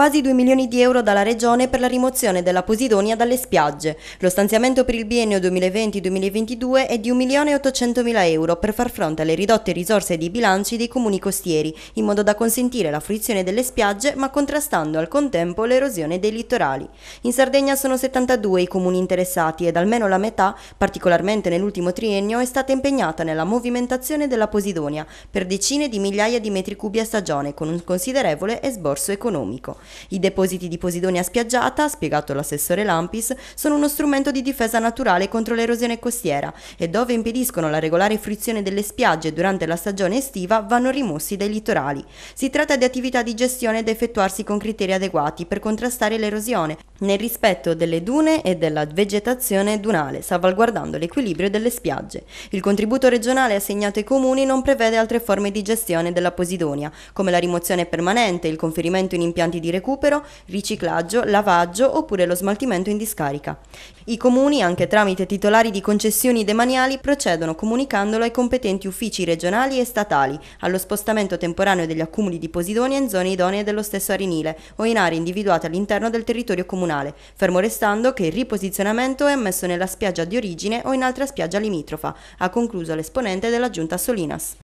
quasi 2 milioni di euro dalla Regione per la rimozione della Posidonia dalle spiagge. Lo stanziamento per il biennio 2020-2022 è di 1 milione e 800 mila euro per far fronte alle ridotte risorse di bilanci dei comuni costieri, in modo da consentire la fruizione delle spiagge ma contrastando al contempo l'erosione dei litorali. In Sardegna sono 72 i comuni interessati ed almeno la metà, particolarmente nell'ultimo triennio, è stata impegnata nella movimentazione della Posidonia per decine di migliaia di metri cubi a stagione con un considerevole esborso economico. I depositi di posidonia spiaggiata, spiegato l'assessore Lampis, sono uno strumento di difesa naturale contro l'erosione costiera e dove impediscono la regolare fruizione delle spiagge durante la stagione estiva vanno rimossi dai litorali. Si tratta di attività di gestione da effettuarsi con criteri adeguati per contrastare l'erosione, nel rispetto delle dune e della vegetazione dunale, salvaguardando l'equilibrio delle spiagge. Il contributo regionale assegnato ai comuni non prevede altre forme di gestione della Posidonia, come la rimozione permanente, il conferimento in impianti di recupero, riciclaggio, lavaggio oppure lo smaltimento in discarica. I comuni, anche tramite titolari di concessioni demaniali, procedono comunicandolo ai competenti uffici regionali e statali, allo spostamento temporaneo degli accumuli di Posidonia in zone idonee dello stesso arinile o in aree individuate all'interno del territorio comunale comunale, fermo restando che il riposizionamento è ammesso nella spiaggia di origine o in altra spiaggia limitrofa, ha concluso l'esponente della giunta Solinas.